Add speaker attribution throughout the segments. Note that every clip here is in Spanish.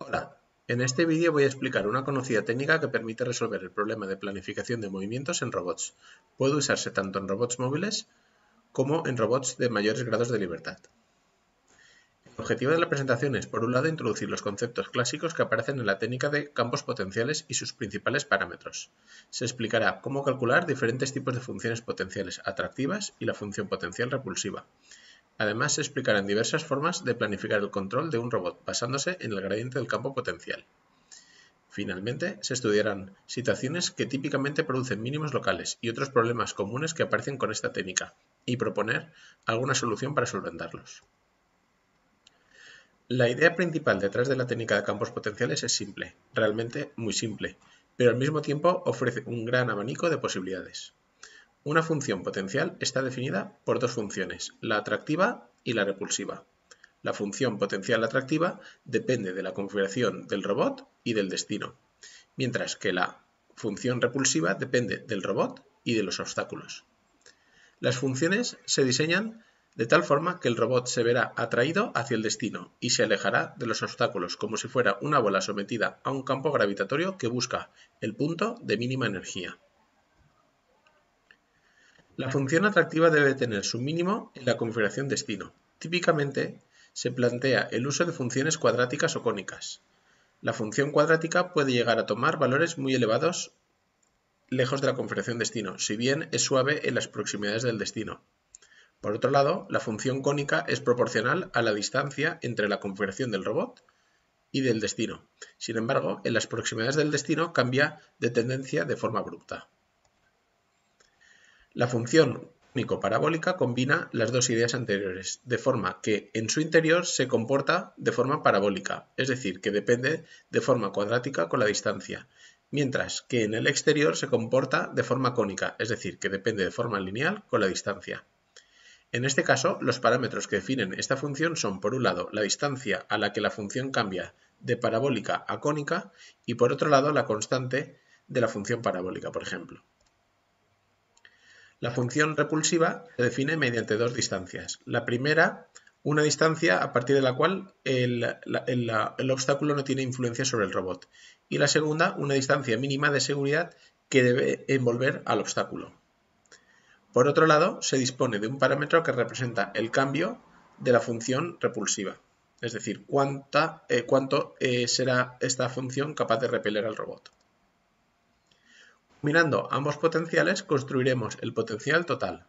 Speaker 1: Hola, en este vídeo voy a explicar una conocida técnica que permite resolver el problema de planificación de movimientos en robots. Puede usarse tanto en robots móviles como en robots de mayores grados de libertad. El objetivo de la presentación es, por un lado, introducir los conceptos clásicos que aparecen en la técnica de campos potenciales y sus principales parámetros. Se explicará cómo calcular diferentes tipos de funciones potenciales atractivas y la función potencial repulsiva Además se explicarán diversas formas de planificar el control de un robot basándose en el gradiente del campo potencial. Finalmente, se estudiarán situaciones que típicamente producen mínimos locales y otros problemas comunes que aparecen con esta técnica, y proponer alguna solución para solventarlos. La idea principal detrás de la técnica de campos potenciales es simple, realmente muy simple, pero al mismo tiempo ofrece un gran abanico de posibilidades. Una función potencial está definida por dos funciones, la atractiva y la repulsiva. La función potencial atractiva depende de la configuración del robot y del destino, mientras que la función repulsiva depende del robot y de los obstáculos. Las funciones se diseñan de tal forma que el robot se verá atraído hacia el destino y se alejará de los obstáculos como si fuera una bola sometida a un campo gravitatorio que busca el punto de mínima energía. La función atractiva debe tener su mínimo en la configuración destino. Típicamente, se plantea el uso de funciones cuadráticas o cónicas. La función cuadrática puede llegar a tomar valores muy elevados lejos de la configuración destino, si bien es suave en las proximidades del destino. Por otro lado, la función cónica es proporcional a la distancia entre la configuración del robot y del destino. Sin embargo, en las proximidades del destino cambia de tendencia de forma abrupta. La función cónico parabólica combina las dos ideas anteriores, de forma que en su interior se comporta de forma parabólica, es decir, que depende de forma cuadrática con la distancia, mientras que en el exterior se comporta de forma cónica, es decir, que depende de forma lineal con la distancia. En este caso, los parámetros que definen esta función son, por un lado, la distancia a la que la función cambia de parabólica a cónica y, por otro lado, la constante de la función parabólica, por ejemplo. La función repulsiva se define mediante dos distancias. La primera, una distancia a partir de la cual el, obstáculo no tiene influencia sobre el robot. Y la segunda, una distancia mínima de seguridad que debe envolver al obstáculo. Por otro lado, se dispone de un parámetro que representa el cambio de la función repulsiva, es decir, eh, cuánto eh, será esta función capaz de repeler al robot. Mirando ambos potenciales construiremos el potencial total.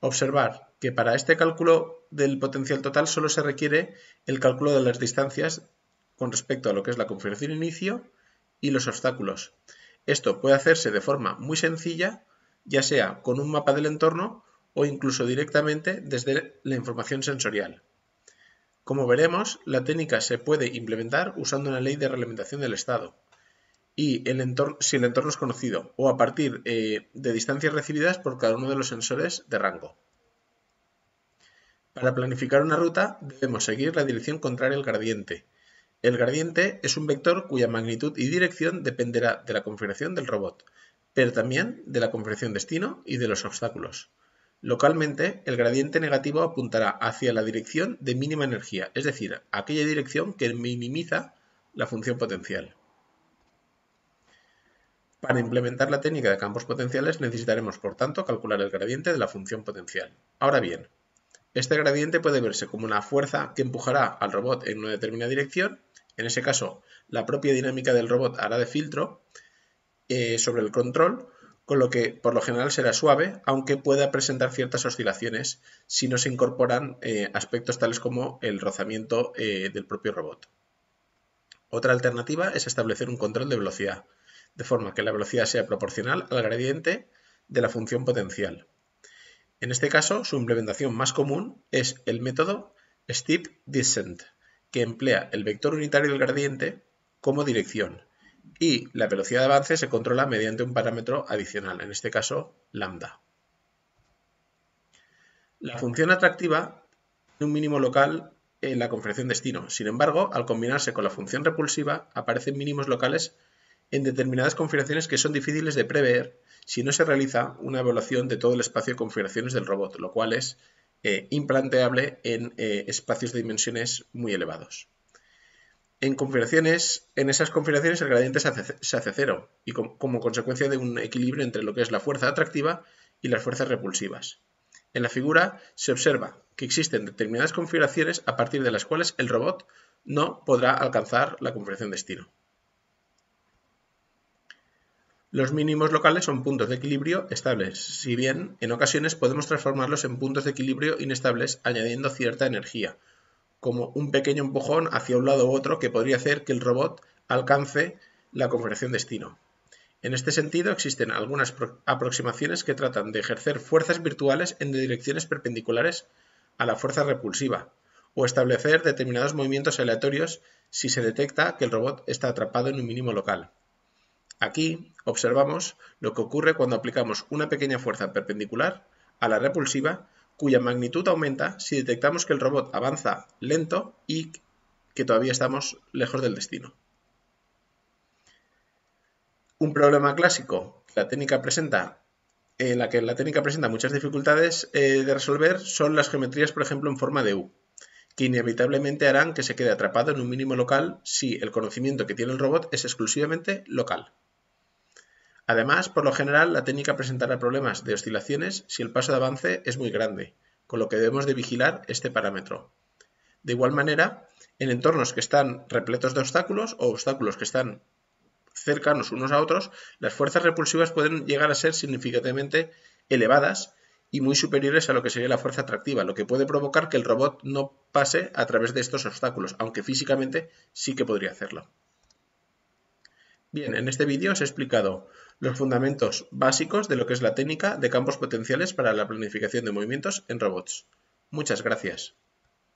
Speaker 1: Observar que para este cálculo del potencial total solo se requiere el cálculo de las distancias con respecto a lo que es la configuración inicio y los obstáculos. Esto puede hacerse de forma muy sencilla, ya sea con un mapa del entorno o incluso directamente desde la información sensorial. Como veremos, la técnica se puede implementar usando una ley de reglamentación del Estado y si el entorno es conocido o a partir eh, de distancias recibidas por cada uno de los sensores de rango. Para planificar una ruta debemos seguir la dirección contraria al gradiente. El gradiente es un vector cuya magnitud y dirección dependerá de la configuración del robot, pero también de la configuración destino y de los obstáculos. Localmente, el gradiente negativo apuntará hacia la dirección de mínima energía, es decir, aquella dirección que minimiza la función potencial. Para implementar la técnica de campos potenciales necesitaremos, por tanto, calcular el gradiente de la función potencial. Ahora bien, este gradiente puede verse como una fuerza que empujará al robot en una determinada dirección, en ese caso la propia dinámica del robot hará de filtro eh, sobre el control, con lo que por lo general será suave, aunque pueda presentar ciertas oscilaciones si no se incorporan eh, aspectos tales como el rozamiento eh, del propio robot. Otra alternativa es establecer un control de velocidad, de forma que la velocidad sea proporcional al gradiente de la función potencial. En este caso, su implementación más común es el método steep descent, que emplea el vector unitario del gradiente como dirección y la velocidad de avance se controla mediante un parámetro adicional, en este caso lambda. La función atractiva tiene un mínimo local en la configuración destino, sin embargo, al combinarse con la función repulsiva aparecen mínimos locales en determinadas configuraciones que son difíciles de prever si no se realiza una evaluación de todo el espacio de configuraciones del robot, lo cual es eh, implanteable en eh, espacios de dimensiones muy elevados. En, configuraciones, en esas configuraciones el gradiente se hace, cero y como consecuencia de un equilibrio entre lo que es la fuerza atractiva y las fuerzas repulsivas. En la figura se observa que existen determinadas configuraciones a partir de las cuales el robot no podrá alcanzar la configuración destino. Los mínimos locales son puntos de equilibrio estables, si bien en ocasiones podemos transformarlos en puntos de equilibrio inestables añadiendo cierta energía, como un pequeño empujón hacia un lado u otro que podría hacer que el robot alcance la configuración destino. En este sentido, existen algunas aproximaciones que tratan de ejercer fuerzas virtuales en direcciones perpendiculares a la fuerza repulsiva, o establecer determinados movimientos aleatorios si se detecta que el robot está atrapado en un mínimo local. Aquí observamos lo que ocurre cuando aplicamos una pequeña fuerza perpendicular a la repulsiva cuya magnitud aumenta si detectamos que el robot avanza lento y que todavía estamos lejos del destino. Un problema clásico la técnica presenta, en la que la técnica presenta muchas dificultades eh, de resolver son las geometrías, por ejemplo, en forma de U, que inevitablemente harán que se quede atrapado en un mínimo local si el conocimiento que tiene el robot es exclusivamente local. Además, por lo general, la técnica presentará problemas de oscilaciones si el paso de avance es muy grande, con lo que debemos de vigilar este parámetro. De igual manera, en entornos que están repletos de obstáculos o obstáculos que están cercanos unos a otros, las fuerzas repulsivas pueden llegar a ser significativamente elevadas y muy superiores a lo que sería la fuerza atractiva, lo que puede provocar que el robot no pase a través de estos obstáculos, aunque físicamente sí que podría hacerlo. Bien, en este vídeo os he explicado los fundamentos básicos de lo que es la técnica de campos potenciales para la planificación de movimientos en robots. Muchas gracias.